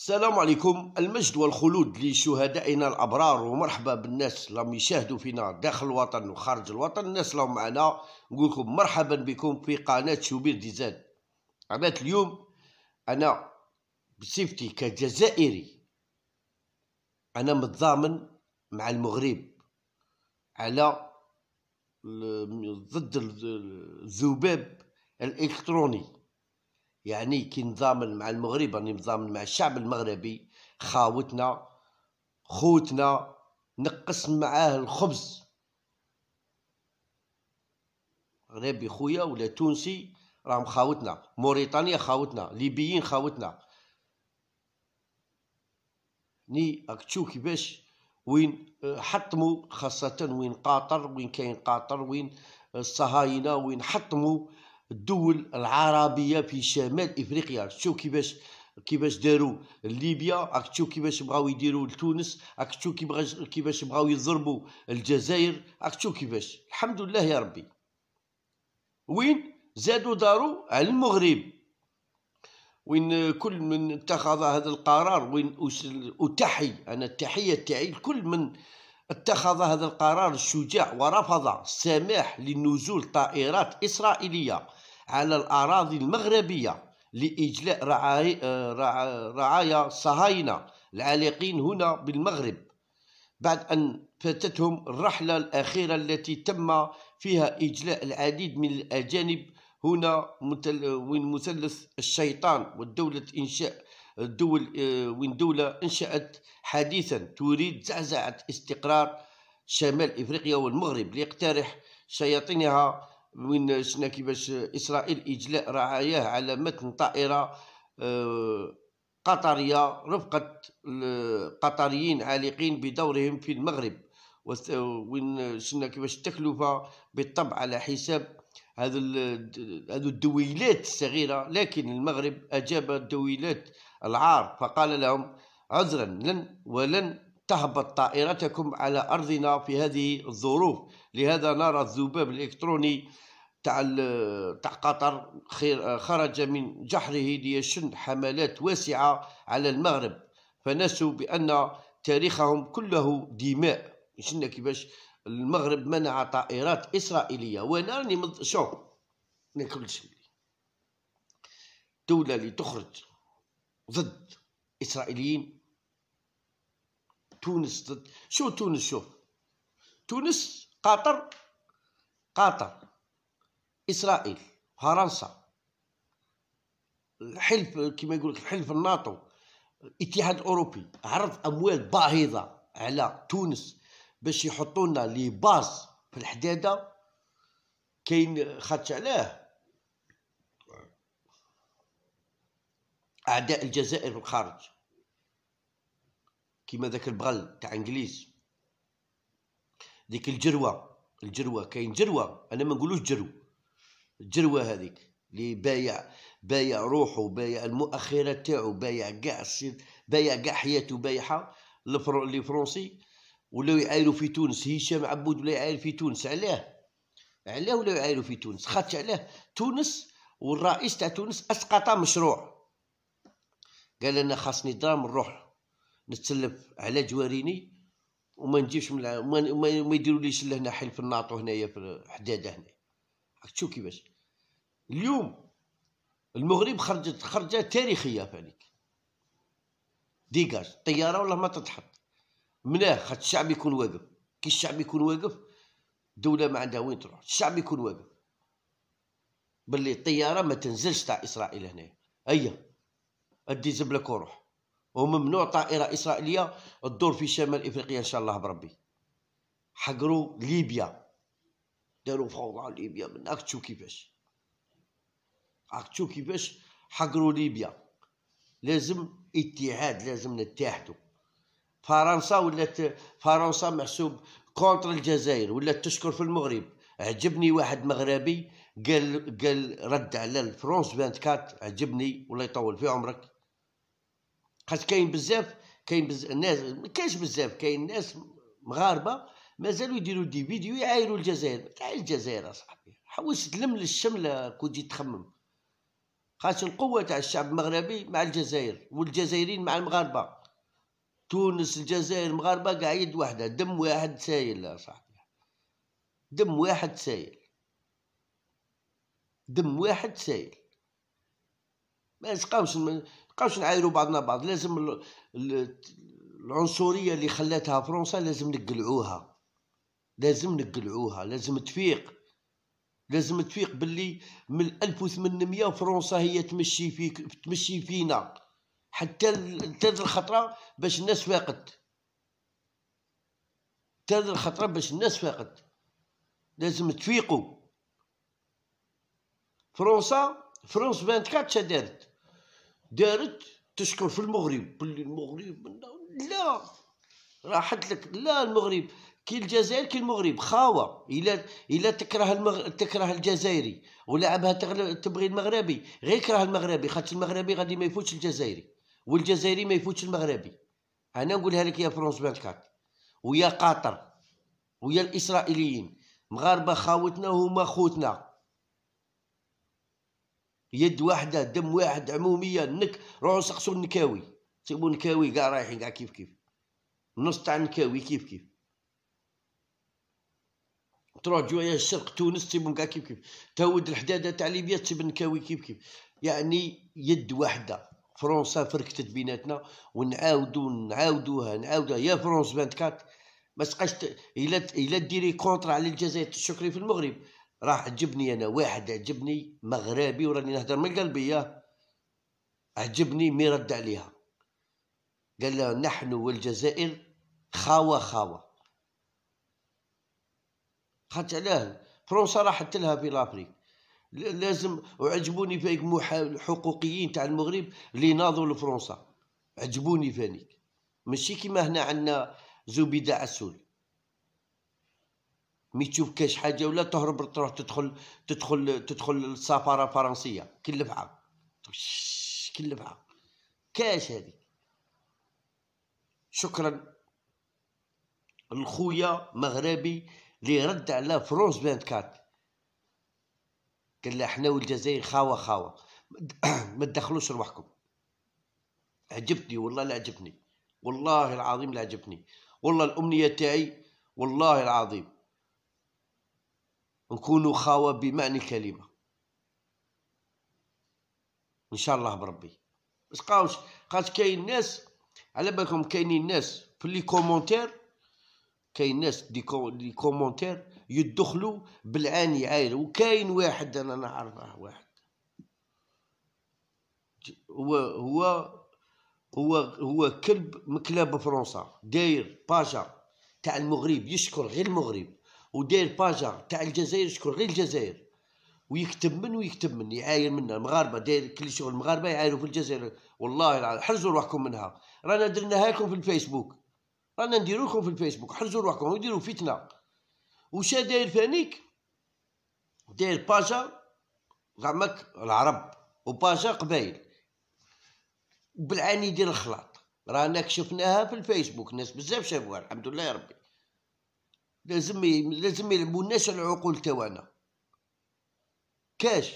السلام عليكم المجد والخلود لشهدائنا الابرار ومرحبا بالناس اللي يشاهدوا فينا داخل الوطن وخارج الوطن الناس اللي معنا نقول لكم مرحبا بكم في قناه شوبير ديزاد عبات اليوم انا بصفتي كجزائري انا متضامن مع المغرب على ضد الذباب الالكتروني يعني كي نضامن مع المغرب راني نضامن مع الشعب المغربي خاوتنا خوتنا نقص معاه الخبز مغربي خويا ولا تونسي راهم خاوتنا موريتانيا خاوتنا ليبيين خاوتنا ني اكتشو كيفاش وين آه، حطموا خاصة وين قاطر وين كاين قاطر وين الصهاينة آه، وين حطموا الدول العربيه في شمال افريقيا شوف كيفاش كيفاش داروا ليبيا راك تشوف كيفاش بغاو يديروا لتونس راك تشوف كيفاش بغاو يضربوا الجزائر راك تشوف كيفاش الحمد لله يا ربي وين زادوا داروا على المغرب وين كل من اتخذ هذا القرار وين اتحي انا التحيه تاعي لكل من اتخذ هذا القرار الشجاع ورفض السماح لنزول طائرات اسرائيليه على الأراضي المغربية لإجلاء آه، رعايا الصهاينة العالقين هنا بالمغرب بعد أن فاتتهم الرحلة الأخيرة التي تم فيها إجلاء العديد من الأجانب هنا وين مثلث الشيطان والدولة إنشاء الدول وين آه، دولة انشأت حديثا تريد زعزعة استقرار شمال إفريقيا والمغرب ليقترح شياطينها وين شنا كيفاش اسرائيل اجلاء رعاياه على متن طائره آه، قطريه رفقه القطريين عالقين بدورهم في المغرب وين شنا كيفاش التكلفه بالطبع على حساب هذو الدويلات الصغيره لكن المغرب اجاب الدويلات العار فقال لهم عذرا لن ولن تهبط طائرتكم على أرضنا في هذه الظروف لهذا نرى الذباب الإلكتروني تاع تاع قطر خرج من جحره ليشن حملات واسعة على المغرب فنسوا بأن تاريخهم كله دماء شنا كيفاش المغرب منع طائرات إسرائيلية وأنا راني مض... شوف أنا كلش دولة لتخرج ضد إسرائيليين تونس ضد شو تونس شوف تونس قطر قطر اسرائيل فرنسا الحلف كما يقول الحلف الناتو الاتحاد الاوروبي عرض اموال باهظه على تونس باش يحطونا لي باز في الحداده كاين خاطش علاه اعداء الجزائر في الخارج كيما ذاك البغل تاع انجليز ديك الجروه الجروه كاين جروه انا ما نقولوش جرو الجروه هذيك اللي بايع بايع روحه بايع المؤخره تاعو بايع كاع بايع كاع حياته بايعها لي فرونسي ولاو يعايروا في تونس هشام عبود ولا يعاير في تونس علاه علاه ولا يعايروا في تونس خاطش علاه تونس والرئيس تاع تونس اسقط مشروع قال انا خاصني درام نروح نتسلف على جواريني وما نجيبش من وما يديروليش لهنا حلف في الناطو هنايا في حداده هنا راك تشوف كيفاش اليوم المغرب خرجت خرجه تاريخيه فعليك ديغاز الطياره والله ما تتحط مناه خاطر الشعب يكون واقف كي الشعب يكون واقف الدوله ما عندها وين تروح الشعب يكون واقف باللي الطياره ما تنزلش تاع اسرائيل هنا هيا ادي زبلك وروح وممنوع طائره اسرائيليه تدور في شمال افريقيا ان شاء الله بربي حقروا ليبيا داروا فوضى ليبيا من راك تشوف كيفاش راك تشوف كيفاش حقروا ليبيا لازم اتحاد لازم نتحدوا فرنسا ولات فرنسا محسوب كونتر الجزائر ولات تشكر في المغرب عجبني واحد مغربي قال قال رد على الفرونس 24 عجبني والله يطول في عمرك حيت كاين بزاف كاين بز... الناس ما كاينش بزاف كاين ناس مغاربه مازالوا يديروا دي فيديو يعايروا الجزائر تعاير الجزائر اصاحبي حوش تلم للشمله تجي تخمم خاص القوه تاع الشعب المغربي مع الجزائر والجزائريين مع المغاربه تونس الجزائر المغاربه قاع يد واحده دم واحد سايل اصاحبي دم واحد سايل دم واحد سايل ما يسقاوش بقاوش نعايروا بعضنا بعض لازم العنصريه اللي خلاتها فرنسا لازم نقلعوها لازم نقلعوها لازم تفيق لازم تفيق باللي من 1800 فرنسا هي تمشي فيك تمشي فينا حتى تاد الخطره باش الناس فاقت تاد الخطره باش الناس فاقت لازم تفيقوا فرنسا فرنسا 24 شدارت دارت تشكر في المغرب باللي المغرب لا راحت لك لا المغرب كي الجزائر كي المغرب خاوة إلا إلا تكره المغ... تكره الجزائري ولعبها تغل... تبغي المغربي غير كره المغربي خاطر المغربي غادي ما يفوتش الجزائري والجزائري ما يفوتش المغربي أنا نقولها لك يا فرونس 24 ويا قطر ويا الإسرائيليين مغاربة خاوتنا هما خوتنا يد واحده دم واحد عموميه نك روحوا سقسوا النكاوي سيبوا النكاوي كاع رايحين كاع كيف كيف النص تاع النكاوي كيف كيف تروح جوية الشرق تونس تسيبهم كاع كيف كيف تاود الحداده تاع ليبيا تسيب النكاوي كيف كيف يعني يد واحده فرنسا فركتت بيناتنا ونعاودو نعاودوها نعاودوها يا فرنسا 24 ما تبقاش الا الا ديري كونتر على الجزائر تشكري في المغرب راح عجبني انا واحد عجبني مغربي وراني نهدر من قلبي عجبني مي رد عليها قال لها نحن والجزائر خاوه خاوه خاطر علاه فرنسا راحت لها في لافريك لازم وعجبوني فيك حقوقيين تاع المغرب اللي ناضوا لفرنسا عجبوني فانيك ماشي كيما هنا عندنا زبيده عسول مي تشوف كاش حاجه ولا تهرب تروح تدخل تدخل تدخل السفاره الفرنسيه كلفها كلفها كاش هذه شكرا الخويا مغربي اللي رد على فرونس 24 قال له احنا والجزائر خاوه خاوه ما تدخلوش روحكم عجبتني والله لا عجبني والله العظيم لا عجبني والله الامنيه تاعي والله العظيم نكونوا خاوة بمعنى كلمة إن شاء الله بربي بس قاوش قاش كاين ناس على بالكم كاينين ناس في لي كومونتير كاين ناس دي دي كومونتير يدخلوا بالعاني عائلة وكاين واحد انا نعرفه واحد هو هو هو هو كلب مكلاب فرنسا داير باجا تاع المغرب يشكر غير المغرب ودير باجا تاع الجزائر يشكر غير الجزائر ويكتب من ويكتب من يعاير منا المغاربه داير كل شغل المغاربه يعايروا في الجزائر والله العظيم حرزوا روحكم منها رانا درناها لكم في الفيسبوك رانا نديرو لكم في الفيسبوك حرزوا روحكم وديروا فتنه وش داير فانيك داير باجا زعماك العرب وباجا قبايل بالعاني ديال الخلاط رانا كشفناها في الفيسبوك ناس بزاف شافوها الحمد لله يا ربي لازم لازم يلعبوا الناس على العقول تاعنا كاش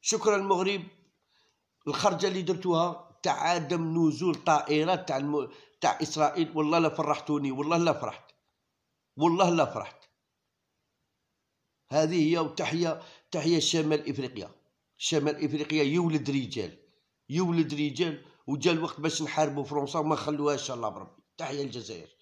شكرا المغرب الخرجه اللي درتوها تاع عدم نزول طائرات تاع الم... تاع اسرائيل والله لا فرحتوني والله لا فرحت والله لا فرحت هذه هي وتحيه تحيه شمال افريقيا شمال افريقيا يولد رجال يولد رجال وجا الوقت باش نحاربوا فرنسا وما خلوهاش الله بربي تحيه الجزائر